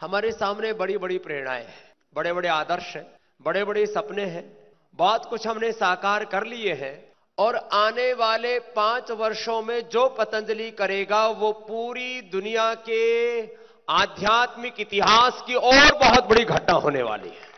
हमारे सामने बड़ी बड़ी प्रेरणाएं हैं बड़े बड़े आदर्श हैं बड़े बड़े सपने हैं बहुत कुछ हमने साकार कर लिए हैं और आने वाले पांच वर्षों में जो पतंजलि करेगा वो पूरी दुनिया के आध्यात्मिक इतिहास की और बहुत बड़ी घटना होने वाली है